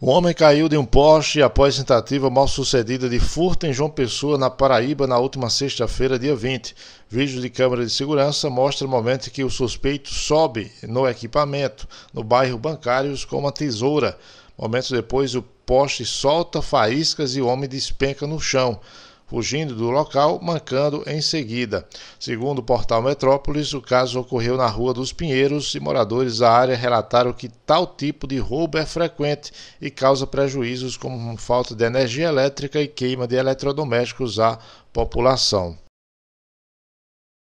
O homem caiu de um poste após tentativa mal sucedida de furto em João Pessoa, na Paraíba, na última sexta-feira, dia 20. Vídeo de câmera de segurança mostra o momento em que o suspeito sobe no equipamento, no bairro Bancários, com uma tesoura. Momentos depois, o poste solta faíscas e o homem despenca no chão fugindo do local, mancando em seguida. Segundo o portal Metrópolis, o caso ocorreu na Rua dos Pinheiros e moradores da área relataram que tal tipo de roubo é frequente e causa prejuízos como falta de energia elétrica e queima de eletrodomésticos à população.